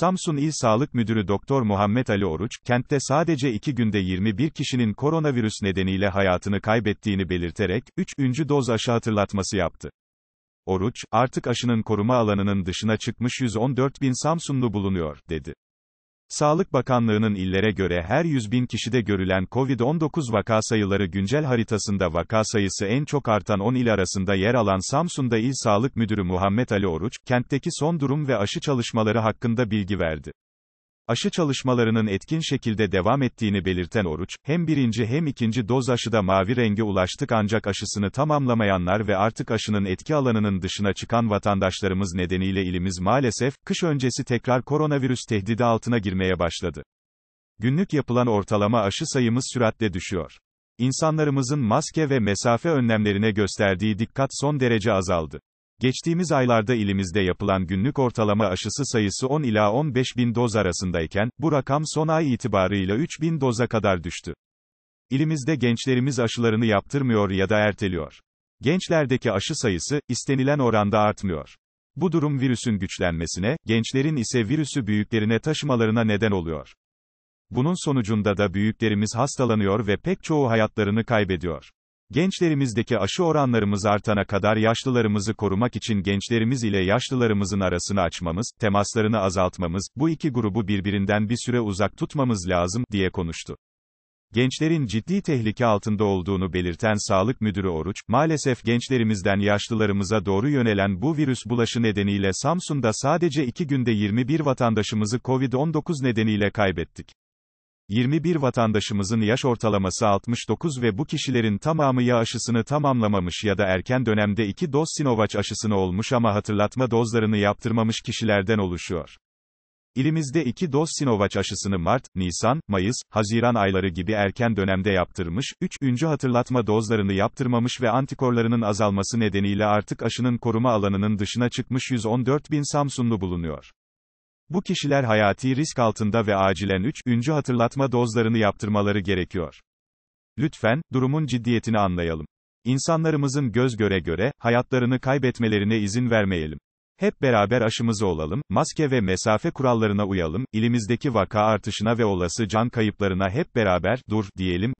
Samsun İl Sağlık Müdürü Doktor Muhammed Ali Oruç, kentte sadece iki günde 21 kişinin koronavirüs nedeniyle hayatını kaybettiğini belirterek, 3. doz aşı hatırlatması yaptı. Oruç, artık aşının koruma alanının dışına çıkmış 114 bin Samsunlu bulunuyor, dedi. Sağlık Bakanlığı'nın illere göre her 100 bin kişide görülen COVID-19 vaka sayıları güncel haritasında vaka sayısı en çok artan 10 il arasında yer alan Samsun'da İl Sağlık Müdürü Muhammed Ali Oruç, kentteki son durum ve aşı çalışmaları hakkında bilgi verdi. Aşı çalışmalarının etkin şekilde devam ettiğini belirten Oruç, hem birinci hem ikinci doz aşıda mavi rengi ulaştık ancak aşısını tamamlamayanlar ve artık aşının etki alanının dışına çıkan vatandaşlarımız nedeniyle ilimiz maalesef, kış öncesi tekrar koronavirüs tehdidi altına girmeye başladı. Günlük yapılan ortalama aşı sayımız süratle düşüyor. İnsanlarımızın maske ve mesafe önlemlerine gösterdiği dikkat son derece azaldı. Geçtiğimiz aylarda ilimizde yapılan günlük ortalama aşısı sayısı 10 ila 15 bin doz arasındayken, bu rakam son ay itibarıyla 3 bin doza kadar düştü. İlimizde gençlerimiz aşılarını yaptırmıyor ya da erteliyor. Gençlerdeki aşı sayısı, istenilen oranda artmıyor. Bu durum virüsün güçlenmesine, gençlerin ise virüsü büyüklerine taşımalarına neden oluyor. Bunun sonucunda da büyüklerimiz hastalanıyor ve pek çoğu hayatlarını kaybediyor. Gençlerimizdeki aşı oranlarımız artana kadar yaşlılarımızı korumak için gençlerimiz ile yaşlılarımızın arasını açmamız, temaslarını azaltmamız, bu iki grubu birbirinden bir süre uzak tutmamız lazım, diye konuştu. Gençlerin ciddi tehlike altında olduğunu belirten Sağlık Müdürü Oruç, maalesef gençlerimizden yaşlılarımıza doğru yönelen bu virüs bulaşı nedeniyle Samsun'da sadece iki günde 21 vatandaşımızı COVID-19 nedeniyle kaybettik. 21 vatandaşımızın yaş ortalaması 69 ve bu kişilerin tamamı ya aşısını tamamlamamış ya da erken dönemde 2 doz Sinovac aşısını olmuş ama hatırlatma dozlarını yaptırmamış kişilerden oluşuyor. İlimizde 2 doz Sinovac aşısını Mart, Nisan, Mayıs, Haziran ayları gibi erken dönemde yaptırmış, 3. hatırlatma dozlarını yaptırmamış ve antikorlarının azalması nedeniyle artık aşının koruma alanının dışına çıkmış 114 bin Samsunlu bulunuyor. Bu kişiler hayati risk altında ve acilen 3. hatırlatma dozlarını yaptırmaları gerekiyor. Lütfen, durumun ciddiyetini anlayalım. İnsanlarımızın göz göre göre, hayatlarını kaybetmelerine izin vermeyelim. Hep beraber aşımızı olalım, maske ve mesafe kurallarına uyalım, ilimizdeki vaka artışına ve olası can kayıplarına hep beraber, dur, diyelim,